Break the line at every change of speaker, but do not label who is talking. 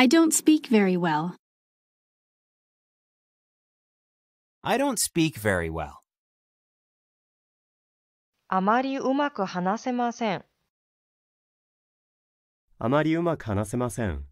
I don't speak very well.
I don't speak very well.
あまりうまく話せません。
あまりうまく話せません。